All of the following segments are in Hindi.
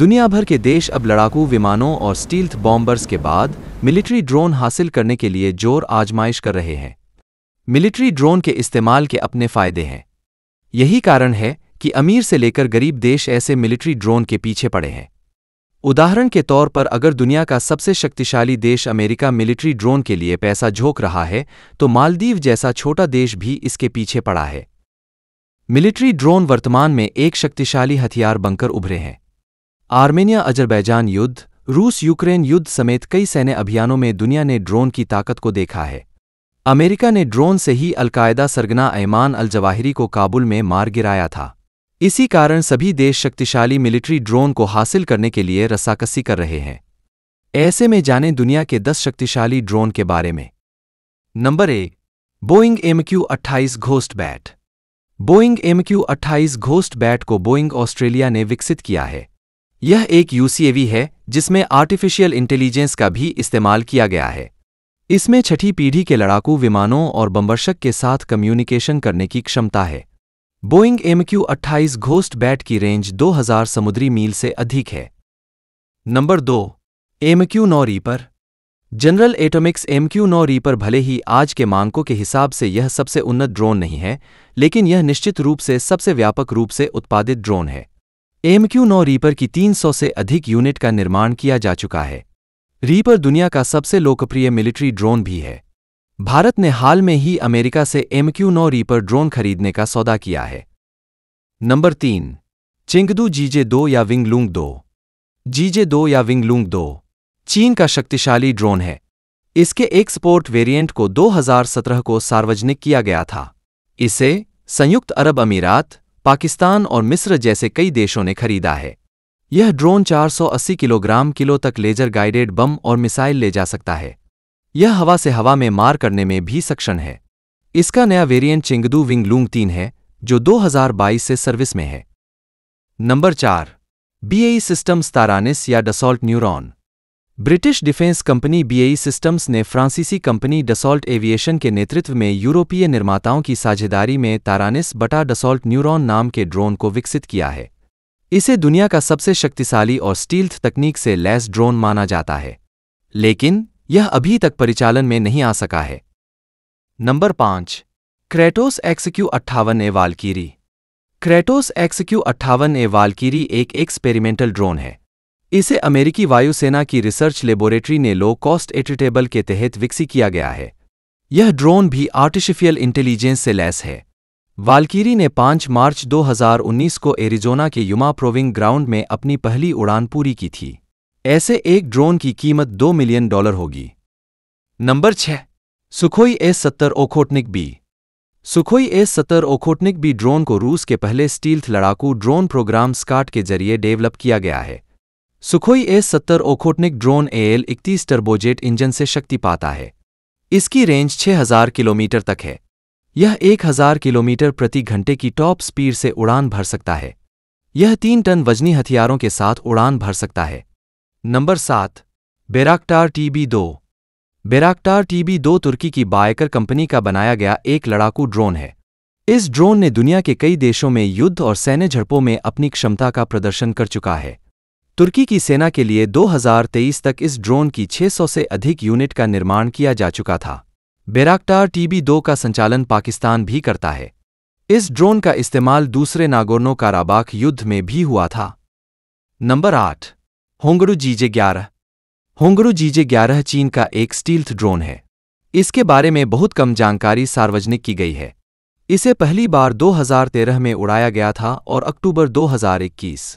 दुनिया भर के देश अब लड़ाकू विमानों और स्टील्थ बॉम्बर्स के बाद मिलिट्री ड्रोन हासिल करने के लिए जोर आजमाइश कर रहे हैं मिलिट्री ड्रोन के इस्तेमाल के अपने फ़ायदे हैं यही कारण है कि अमीर से लेकर गरीब देश ऐसे मिलिट्री ड्रोन के पीछे पड़े हैं उदाहरण के तौर पर अगर दुनिया का सबसे शक्तिशाली देश अमेरिका मिलिट्री ड्रोन के लिए पैसा झोंक रहा है तो मालदीव जैसा छोटा देश भी इसके पीछे पड़ा है मिलिट्री ड्रोन वर्तमान में एक शक्तिशाली हथियार बनकर उभरे हैं आर्मेनिया अजरबैजान युद्ध रूस यूक्रेन युद्ध समेत कई सैन्य अभियानों में दुनिया ने ड्रोन की ताकत को देखा है अमेरिका ने ड्रोन से ही अलकायदा सरगना ऐमान अल जवाहिरी को काबुल में मार गिराया था इसी कारण सभी देश शक्तिशाली मिलिट्री ड्रोन को हासिल करने के लिए रसाकसी कर रहे हैं ऐसे में जाने दुनिया के दस शक्तिशाली ड्रोन के बारे में नंबर एक बोइंग एम क्यू अट्ठाईस ghost bat Boeing M Q अट्ठाईस घोस्ट बैट को बोइंग ऑस्ट्रेलिया ने विकसित किया है यह एक यूसीएवी है जिसमें आर्टिफिशियल इंटेलिजेंस का भी इस्तेमाल किया गया है इसमें छठी पीढ़ी के लड़ाकू विमानों और बम्बर्शक के साथ कम्युनिकेशन करने की क्षमता है बोइंग एमक्यू अट्ठाईस घोस्ट बैट की रेंज 2000 समुद्री मील से अधिक है नंबर दो एमक्यू नौ रीपर जनरल एटोमिक्स एमक्यू नौ रीपर भले ही आज के मानकों के हिसाब से यह सबसे उन्नत ड्रोन नहीं है लेकिन यह निश्चित रूप से सबसे व्यापक रूप से उत्पादित ड्रोन है एमक्यू नौ रीपर की 300 से अधिक यूनिट का निर्माण किया जा चुका है रीपर दुनिया का सबसे लोकप्रिय मिलिट्री ड्रोन भी है भारत ने हाल में ही अमेरिका से एम क्यू नौ रीपर ड्रोन खरीदने का सौदा किया है नंबर तीन चिंगदू जीजे दो या विंगलूंग दो जीजे दो या विंगलूंग दो चीन का शक्तिशाली ड्रोन है इसके एक्सपोर्ट वेरिएंट को 2017 को सार्वजनिक किया गया था इसे संयुक्त अरब अमीरात पाकिस्तान और मिस्र जैसे कई देशों ने खरीदा है यह ड्रोन 480 किलोग्राम किलो तक लेजर गाइडेड बम और मिसाइल ले जा सकता है यह हवा से हवा में मार करने में भी सक्षम है इसका नया वेरिएंट चिंगदू विंग लूंग तीन है जो 2022 से सर्विस में है नंबर चार बीएई सिस्टम स्तारानिस या Dassault Neuron British defence company BAE e systems ने फ्रांसीसी कंपनी डसॉल्ट एविएशन के नेतृत्व में यूरोपीय निर्माताओं की साझेदारी में तारानिस बटा डसॉल्ट न्यूरॉन नाम के ड्रोन को विकसित किया है इसे दुनिया का सबसे शक्तिशाली और स्टील्थ तकनीक से लैस ड्रोन माना जाता है लेकिन यह अभी तक परिचालन में नहीं आ सका है नंबर पांच क्रेटोस एक्सक्यू अट्ठावन ए वालकीरी क्रेटोस एक्सक्यू अट्ठावन ए वालकीरी एक एक्सपेरिमेंटल ड्रोन है इसे अमेरिकी वायुसेना की रिसर्च लेबोरेटरी ने लो कॉस्ट एटिटेबल के तहत विकसित किया गया है यह ड्रोन भी आर्टिफिशियल इंटेलिजेंस से लैस है वालकीरी ने 5 मार्च 2019 को एरिजोना के युमा प्रोविंग ग्राउंड में अपनी पहली उड़ान पूरी की थी ऐसे एक ड्रोन की कीमत दो मिलियन डॉलर होगी नंबर छह सुखोई एस सत्तर ओखोटनिक बी सुखोई एस सत्तर ओखोटनिक बी ड्रोन को रूस के पहले स्टील्थ लड़ाकू ड्रोन प्रोग्राम स्काट के जरिए डेवलप किया गया है सुखोई ए सत्तर ओखोटनिक ड्रोन एएल इकतीस टर्बोजेट इंजन से शक्ति पाता है इसकी रेंज 6000 किलोमीटर तक है यह 1000 किलोमीटर प्रति घंटे की टॉप स्पीड से उड़ान भर सकता है यह तीन टन वजनी हथियारों के साथ उड़ान भर सकता है नंबर सात बेराक्टार टीबी दो बेराक्टार टीबी दो तुर्की की बायकर कंपनी का बनाया गया एक लड़ाकू ड्रोन है इस ड्रोन ने दुनिया के कई देशों में युद्ध और सैन्य झड़पों में अपनी क्षमता का प्रदर्शन कर चुका है तुर्की की सेना के लिए 2023 तक इस ड्रोन की 600 से अधिक यूनिट का निर्माण किया जा चुका था बेराक्टार टीबी दो का संचालन पाकिस्तान भी करता है इस ड्रोन का इस्तेमाल दूसरे नागोर्नो काराबाक युद्ध में भी हुआ था नंबर आठ होंगरू जीजे ग्यारह होंगरू जीजे ग्यारह चीन का एक स्टील्थ ड्रोन है इसके बारे में बहुत कम जानकारी सार्वजनिक की गई है इसे पहली बार 2013 में उड़ाया गया था और अक्टूबर 2021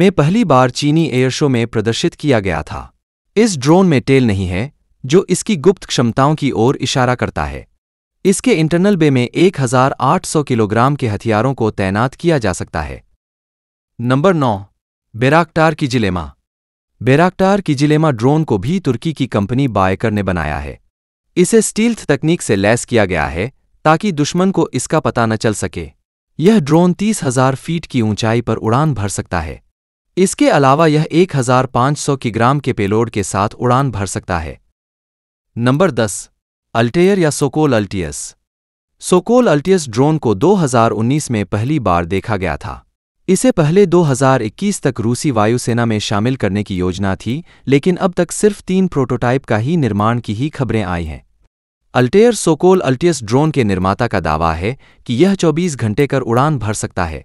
में पहली बार चीनी एयर शो में प्रदर्शित किया गया था इस ड्रोन में टेल नहीं है जो इसकी गुप्त क्षमताओं की ओर इशारा करता है इसके इंटरनल बे में 1800 किलोग्राम के हथियारों को तैनात किया जा सकता है नंबर नौ बेराक्टार की जिलेमा बेराक्टार की जिलेमा ड्रोन को भी तुर्की की कंपनी बायकर ने बनाया है इसे स्टील्थ तकनीक से लैस किया गया है ताकि दुश्मन को इसका पता न चल सके यह ड्रोन तीस हजार फीट की ऊंचाई पर उड़ान भर सकता है इसके अलावा यह 1500 किग्राम के पेलोड के साथ उड़ान भर सकता है नंबर 10 अल्टेयर या Sokol Altius Sokol Altius drone को 2019 में पहली बार देखा गया था इसे पहले 2021 तक रूसी वायुसेना में शामिल करने की योजना थी लेकिन अब तक सिर्फ तीन प्रोटोटाइप का ही निर्माण की ही खबरें आई हैं अल्टेयर सोकोल अल्टियस ड्रोन के निर्माता का दावा है कि यह 24 घंटे कर उड़ान भर सकता है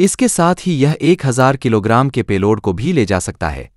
इसके साथ ही यह 1000 किलोग्राम के पेलोड को भी ले जा सकता है